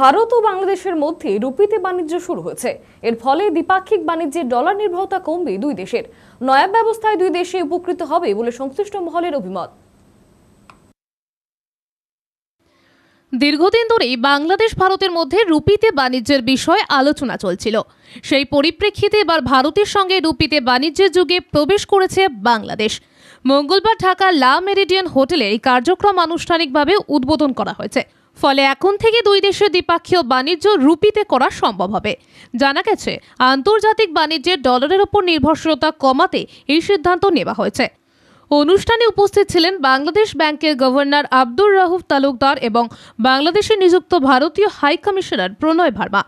ভারত ও বাংলাদেশের মধ্যে রুপিতে বাণিজ্য শুরু হয়েছে এর ফলে দ্বিপাক্ষিক বাণিজ্যে ডলার নির্ভরতা কমবে দুই দেশের নয়া ব্যবস্থায় দুই দেশে উপকৃত হবে বলে সংশ্লিষ্ট মহলের অভিমত দীর্ঘদিন ধরেই বাংলাদেশ ভারতের মধ্যে রুপিতে বাণিজ্যের বিষয়ে আলোচনা চলছিল সেই পরিপ্রেক্ষিতে এবার ভারতের সঙ্গে রুপিতে বাণিজ্যের যুগে প্রবেশ করেছে বাংলাদেশ মঙ্গলবার ঢাকা লা মেরিডিয়ান হোটেলে এই কার্যক্রম আনুষ্ঠানিকভাবে উদ্বোধন করা হয়েছে ফলে এখন থেকে দুই দেশের দ্বিপাক্ষীয় বাণিজ্য রুপিতে করা সম্ভব হবে জানা গেছে আন্তর্জাতিক বাণিজ্যের ডলারের ওপর নির্ভরশীলতা কমাতে এই সিদ্ধান্ত নেওয়া হয়েছে অনুষ্ঠানে উপস্থিত ছিলেন বাংলাদেশ ব্যাংকের গভর্নর আব্দুর রাহুফ তালুকদার এবং বাংলাদেশে নিযুক্ত ভারতীয় হাই কমিশনার প্রণয় ভার্মা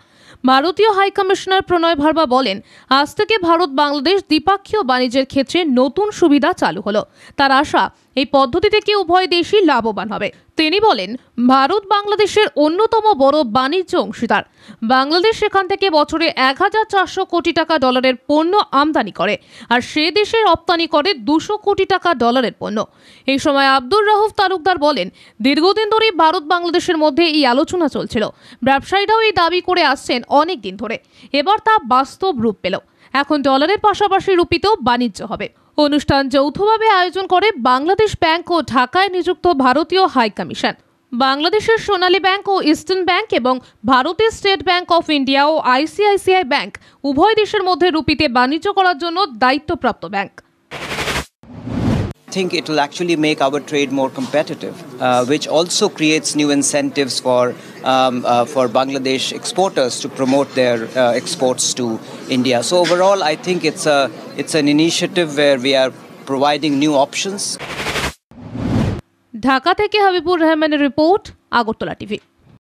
ভারতীয় হাইকমিশনার প্রণয় ভার্মা বলেন আজ থেকে ভারত বাংলাদেশ দ্বিপাক্ষীয় বাণিজ্যের ক্ষেত্রে নতুন সুবিধা চালু হলো তার আশা এই পদ্ধতি থেকে উভয় দেশই লাভবান হবে তিনি বলেন ভারত বাংলাদেশের অন্যতম বড় বাণিজ্য অংশীদার বাংলাদেশ সেখান থেকে বছরে এক হাজার চারশো কোটি টাকা ডলারের পণ্য আমদানি করে আর সে দেশে রপ্তানি করে দুশো কোটি টাকা ডলারের পণ্য এই সময় আব্দুর রাহুফ তালুকদার বলেন দীর্ঘদিন ধরেই ভারত বাংলাদেশের মধ্যে এই আলোচনা চলছিল ব্যবসায়ীরাও এই দাবি করে আসছেন অনেক দিন ধরে এবার তা বাস্তব রূপ পেল এখন ডলারের পাশাপাশি রূপিতেও বাণিজ্য হবে অনুষ্ঠান যৌথভাবে আয়োজন করে বাংলাদেশ ব্যাংক ও ঢাকায় নিযুক্ত ভারতীয় হাই কমিশন বাংলাদেশের সোনালী ব্যাংক ও ইস্টার্ন ব্যাংক এবং ভারতের স্টেট ব্যাংক অফ ইন্ডিয়া ও আইসিআইসিআই ব্যাংক উভয় দেশের মধ্যে রূপিতে বাণিজ্য করার জন্য দায়িত্বপ্রাপ্ত bank think it will actually make our trade more competitive, uh, which also creates new incentives for um, uh, for Bangladesh exporters to promote their uh, exports to India. So overall, I think it's a it's an initiative where we are providing new options. Dhaka থেকে হাবিবুর রহমানের report Agartala TV